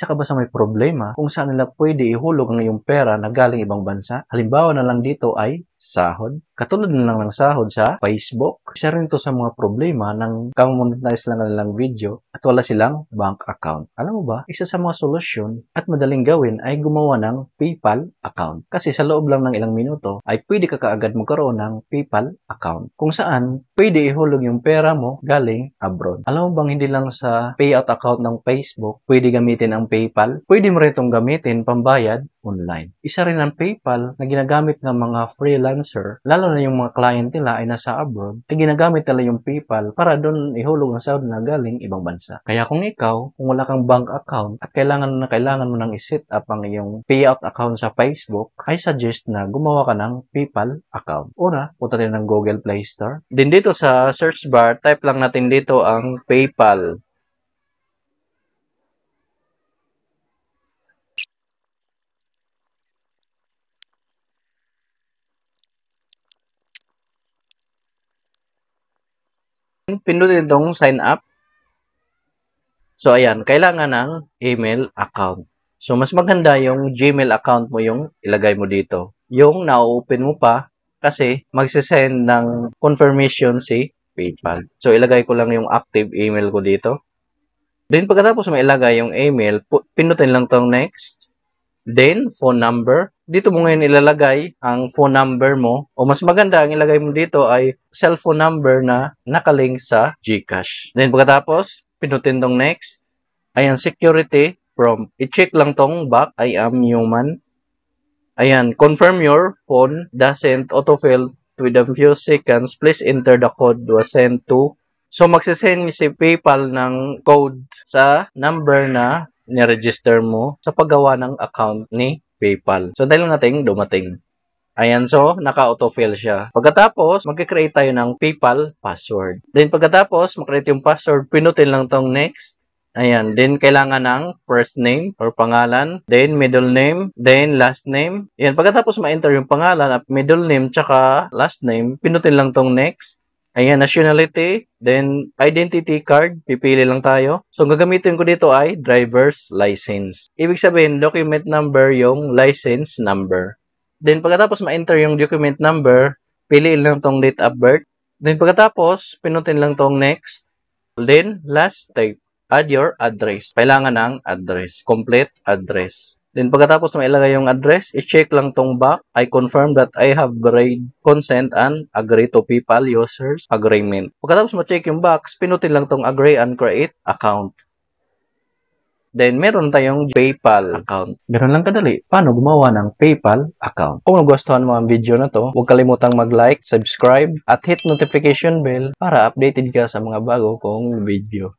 Isa ka ba sa may problema kung saan nila pwede ihulog ang iyong pera na galing ibang bansa? Halimbawa na lang dito ay sahod. Katulad na lang ng sahod sa Facebook. Isa rin to sa mga problema ng kamonetize lang nilang video at wala silang bank account. Alam mo ba, isa sa mga solusyon at madaling gawin ay gumawa ng PayPal account. Kasi sa loob lang ng ilang minuto ay pwede ka kaagad magkaroon ng PayPal account. Kung saan, pwede ihulog yung pera mo galing abroad. Alam mo bang hindi lang sa payout account ng Facebook, pwede gamitin ang PayPal? Pwede mo rin itong gamitin pambayad online. Isa rin ang PayPal na ginagamit ng mga freelance freelancer, lalo na yung mga client nila ay nasa abroad, ay ginagamit nila yung PayPal para doon ihulog ang sahod na galing ibang bansa. Kaya kung ikaw, kung wala kang bank account at kailangan na kailangan mo nang iset up ang iyong payout account sa Facebook, I suggest na gumawa ka ng PayPal account. Una, punta tayo ng Google Play Store. Din dito sa search bar, type lang natin dito ang PayPal. Pindutin itong sign up. So, ayan. Kailangan ng email account. So, mas maganda yung Gmail account mo yung ilagay mo dito. Yung na-open mo pa kasi magsisend ng confirmation si PayPal. So, ilagay ko lang yung active email ko dito. Then, pagkatapos mailagay yung email, pindutin lang tong next. Then, phone number dito mo ngayon ilalagay ang phone number mo o mas maganda ang ilagay mo dito ay cellphone number na nakalink sa GCash. Then pagkatapos, pinutin tong next. Ayan, security from. I-check lang tong back. I am human. Ayan, confirm your phone doesn't autofill within few seconds. Please enter the code was sent to. So, magsisend si PayPal ng code sa number na ni-register mo sa paggawa ng account ni PayPal. So, dahil natin dumating. Ayan, so, naka-autofill siya. Pagkatapos, mag-create tayo ng PayPal password. Then, pagkatapos, makreate yung password, pinutin lang tong next. Ayan, then kailangan ng first name or pangalan, then middle name, then last name. Ayan, pagkatapos ma-enter yung pangalan at middle name tsaka last name, pinutin lang tong next. Ayan, nationality, then identity card, pipili lang tayo. So, ang gagamitin ko dito ay driver's license. Ibig sabihin, document number yung license number. Then, pagkatapos ma-enter yung document number, piliin lang tong date of birth. Then, pagkatapos, pinutin lang tong next. Then, last type, add your address. Kailangan ng address, complete address. Then pagkatapos na ilagay yung address, i-check lang tong back. I confirm that I have read consent and agree to PayPal users agreement. Pagkatapos ma-check yung box, pinutin lang tong agree and create account. Then, meron tayong PayPal account. Meron lang kadali, paano gumawa ng PayPal account. Kung nagustuhan mo ang video na to, huwag kalimutang mag-like, subscribe, at hit notification bell para updated ka sa mga bago kong video.